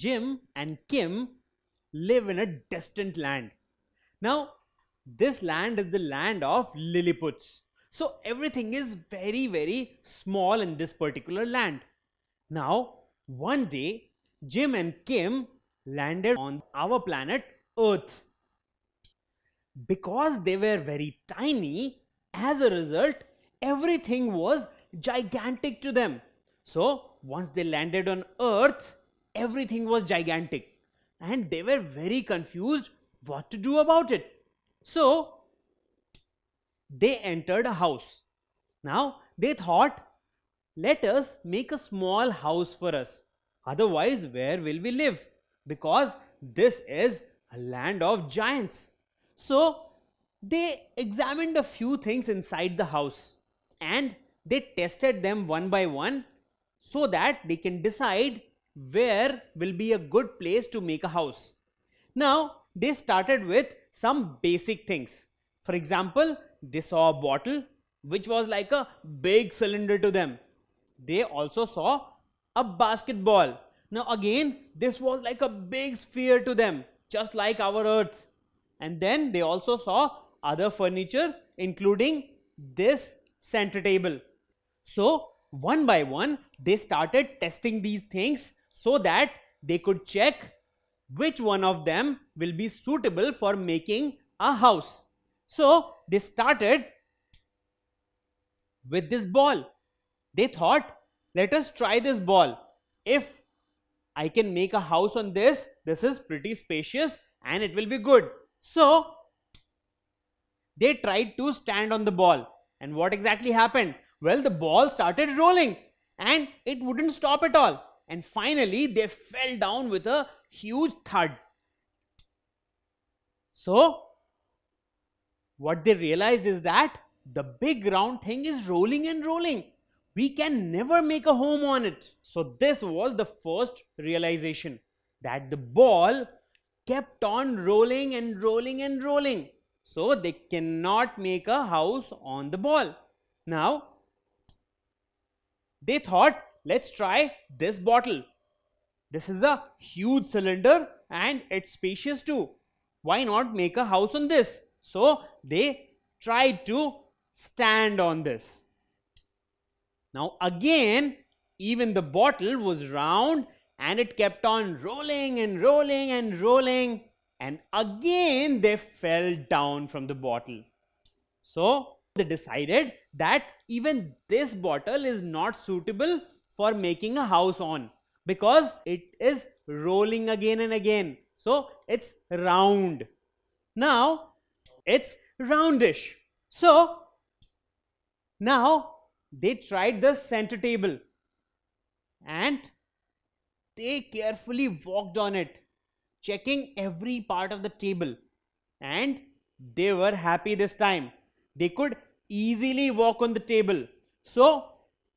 Jim and Kim live in a distant land. Now, this land is the land of Lilliputs. So, everything is very, very small in this particular land. Now, one day, Jim and Kim landed on our planet Earth. Because they were very tiny, as a result, everything was gigantic to them. So, once they landed on Earth, Everything was gigantic and they were very confused what to do about it. So they entered a house. Now they thought, let us make a small house for us. Otherwise, where will we live? Because this is a land of giants. So they examined a few things inside the house and they tested them one by one so that they can decide where will be a good place to make a house. Now, they started with some basic things. For example, they saw a bottle which was like a big cylinder to them. They also saw a basketball. Now, again, this was like a big sphere to them, just like our earth. And then they also saw other furniture, including this center table. So, one by one, they started testing these things so that they could check which one of them will be suitable for making a house. So they started with this ball. They thought, let us try this ball. If I can make a house on this, this is pretty spacious and it will be good. So they tried to stand on the ball. And what exactly happened? Well, the ball started rolling and it wouldn't stop at all. And finally, they fell down with a huge thud. So, what they realized is that the big round thing is rolling and rolling. We can never make a home on it. So, this was the first realization that the ball kept on rolling and rolling and rolling. So, they cannot make a house on the ball. Now, they thought let's try this bottle. This is a huge cylinder and it's spacious too. Why not make a house on this? So they tried to stand on this. Now again, even the bottle was round and it kept on rolling and rolling and rolling and again they fell down from the bottle. So they decided that even this bottle is not suitable for making a house on because it is rolling again and again. So it's round. Now it's roundish. So now they tried the center table and they carefully walked on it, checking every part of the table. And they were happy this time. They could easily walk on the table. So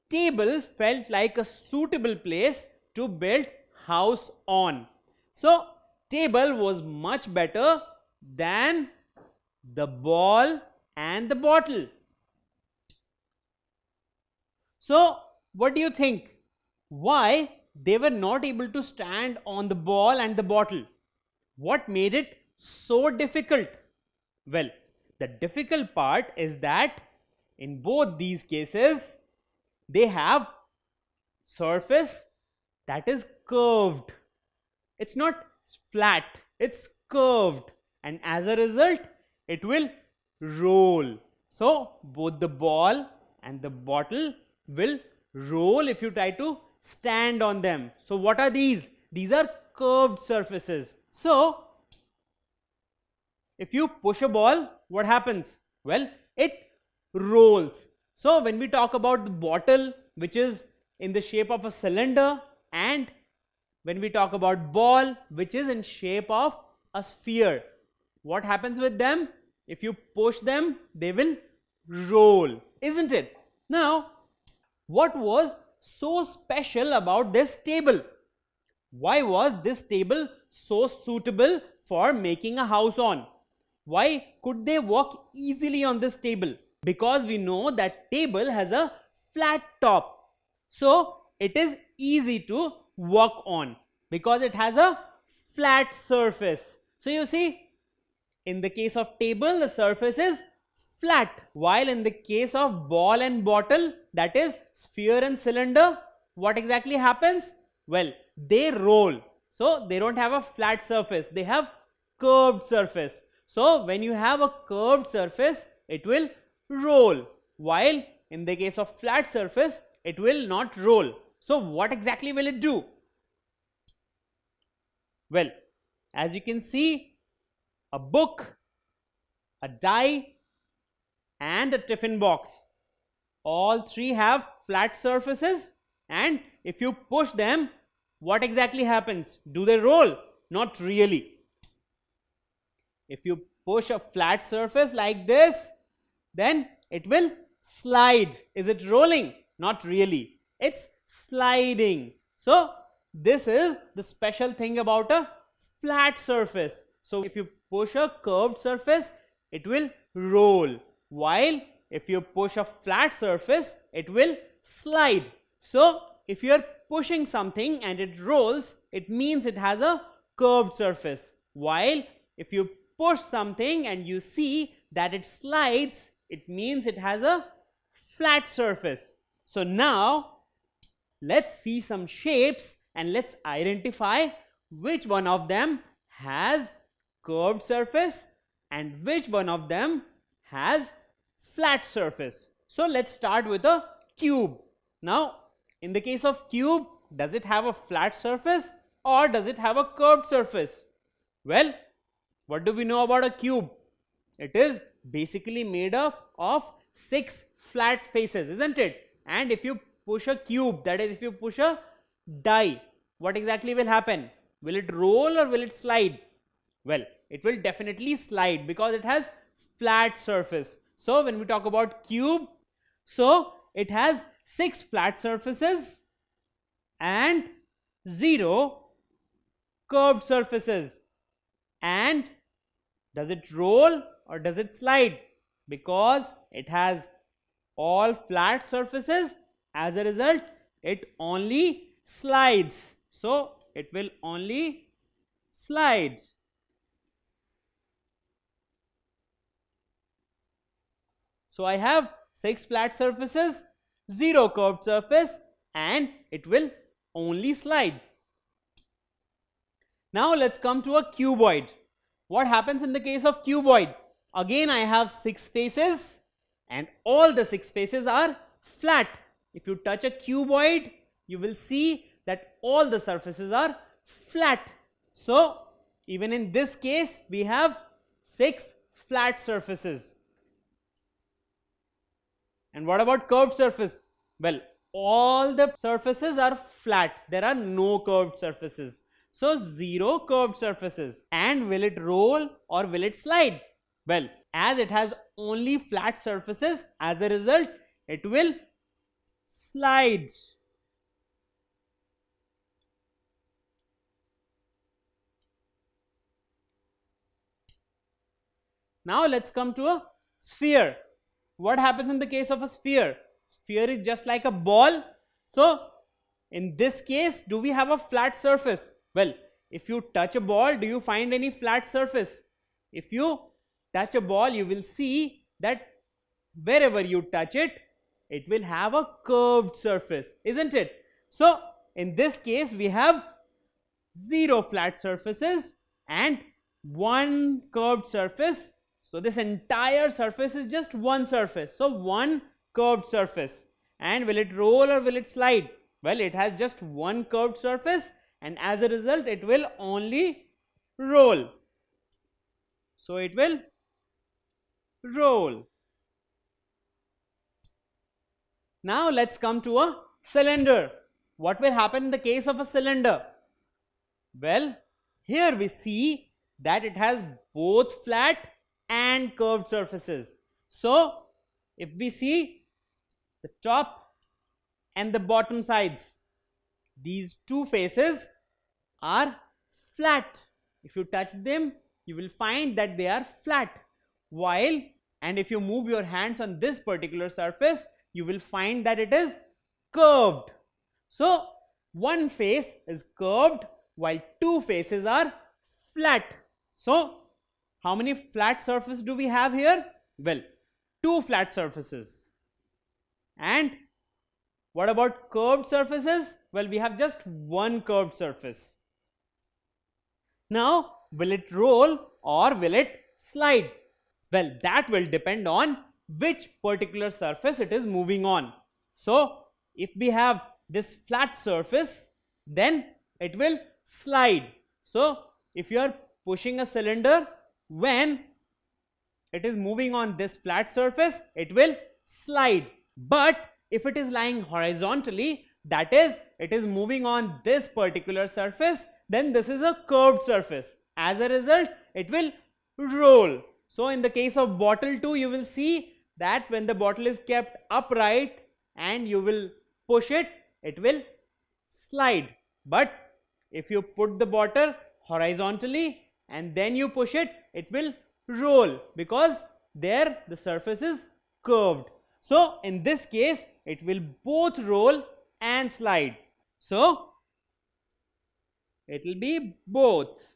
table felt like a suitable place to build house on. So, table was much better than the ball and the bottle. So, what do you think? Why they were not able to stand on the ball and the bottle? What made it so difficult? Well, the difficult part is that in both these cases, they have surface that is curved it's not flat it's curved and as a result it will roll so both the ball and the bottle will roll if you try to stand on them so what are these these are curved surfaces so if you push a ball what happens well it rolls so when we talk about the bottle which is in the shape of a cylinder and when we talk about ball which is in shape of a sphere what happens with them if you push them they will roll isn't it now what was so special about this table why was this table so suitable for making a house on why could they walk easily on this table because we know that table has a flat top. So it is easy to walk on because it has a flat surface. So you see in the case of table the surface is flat while in the case of ball and bottle that is sphere and cylinder what exactly happens? Well they roll so they don't have a flat surface they have curved surface. So when you have a curved surface it will roll while in the case of flat surface it will not roll. So, what exactly will it do? Well, as you can see a book, a die and a tiffin box all three have flat surfaces and if you push them what exactly happens? Do they roll? Not really. If you push a flat surface like this then it will slide. Is it rolling? Not really. It's sliding. So, this is the special thing about a flat surface. So, if you push a curved surface, it will roll. While if you push a flat surface, it will slide. So, if you are pushing something and it rolls, it means it has a curved surface. While if you push something and you see that it slides, it means it has a flat surface. So now let's see some shapes and let's identify which one of them has curved surface and which one of them has flat surface. So let's start with a cube. Now in the case of cube does it have a flat surface or does it have a curved surface? Well what do we know about a cube? It is basically made up of 6 flat faces isn't it and if you push a cube that is if you push a die what exactly will happen will it roll or will it slide well it will definitely slide because it has flat surface so when we talk about cube so it has six flat surfaces and zero curved surfaces and does it roll or does it slide because it has all flat surfaces as a result it only slides so it will only slide so i have six flat surfaces zero curved surface and it will only slide now let's come to a cuboid what happens in the case of cuboid Again, I have six faces and all the six faces are flat. If you touch a cuboid, you will see that all the surfaces are flat. So, even in this case, we have six flat surfaces. And what about curved surface? Well, all the surfaces are flat. There are no curved surfaces. So, zero curved surfaces. And will it roll or will it slide? Well, as it has only flat surfaces, as a result, it will slide. Now let's come to a sphere. What happens in the case of a sphere? Sphere is just like a ball. So in this case, do we have a flat surface? Well, if you touch a ball, do you find any flat surface? If you touch a ball you will see that wherever you touch it it will have a curved surface isn't it so in this case we have zero flat surfaces and one curved surface so this entire surface is just one surface so one curved surface and will it roll or will it slide well it has just one curved surface and as a result it will only roll so it will roll. Now let's come to a cylinder. What will happen in the case of a cylinder? Well, here we see that it has both flat and curved surfaces. So, if we see the top and the bottom sides, these two faces are flat. If you touch them, you will find that they are flat, while and if you move your hands on this particular surface you will find that it is curved. So one face is curved while two faces are flat. So how many flat surfaces do we have here? Well, two flat surfaces. And what about curved surfaces? Well, we have just one curved surface. Now, will it roll or will it slide? Well, that will depend on which particular surface it is moving on. So, if we have this flat surface, then it will slide. So, if you are pushing a cylinder, when it is moving on this flat surface, it will slide. But if it is lying horizontally, that is, it is moving on this particular surface, then this is a curved surface. As a result, it will roll. So in the case of bottle 2 you will see that when the bottle is kept upright and you will push it, it will slide. But if you put the bottle horizontally and then you push it, it will roll because there the surface is curved. So in this case it will both roll and slide. So it will be both.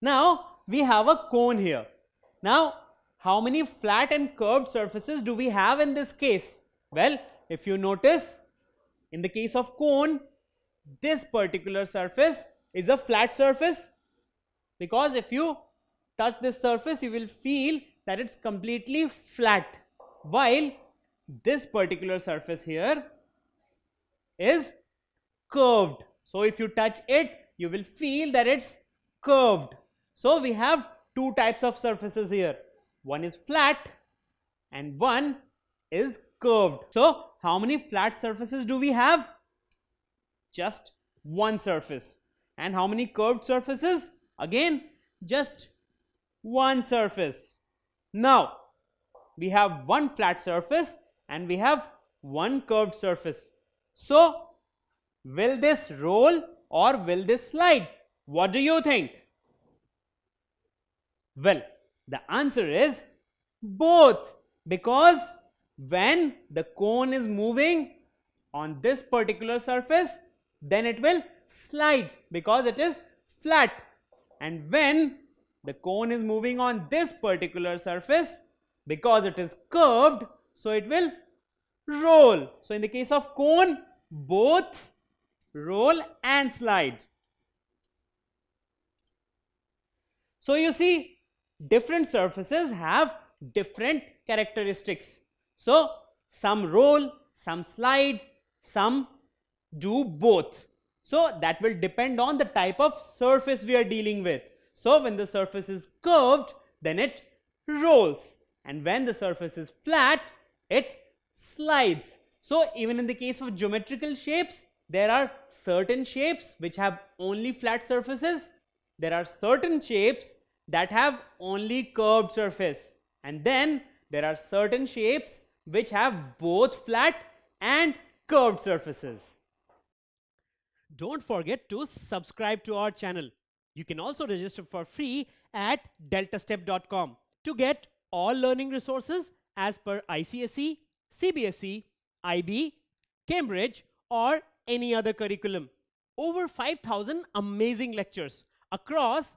Now we have a cone here. Now how many flat and curved surfaces do we have in this case? Well, if you notice in the case of cone, this particular surface is a flat surface because if you touch this surface, you will feel that it's completely flat while this particular surface here is curved. So if you touch it, you will feel that it's curved. So we have two types of surfaces here. One is flat and one is curved. So how many flat surfaces do we have? Just one surface. And how many curved surfaces? Again, just one surface. Now, we have one flat surface and we have one curved surface. So, will this roll or will this slide? What do you think? Well, the answer is both because when the cone is moving on this particular surface then it will slide because it is flat and when the cone is moving on this particular surface because it is curved so it will roll. So in the case of cone both roll and slide. So you see different surfaces have different characteristics. So, some roll, some slide, some do both. So, that will depend on the type of surface we are dealing with. So, when the surface is curved, then it rolls and when the surface is flat, it slides. So, even in the case of geometrical shapes, there are certain shapes which have only flat surfaces. There are certain shapes that have only curved surface and then there are certain shapes which have both flat and curved surfaces. Don't forget to subscribe to our channel. You can also register for free at deltastep.com to get all learning resources as per ICSE, CBSE, IB, Cambridge or any other curriculum. Over 5,000 amazing lectures across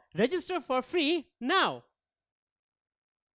Register for free now!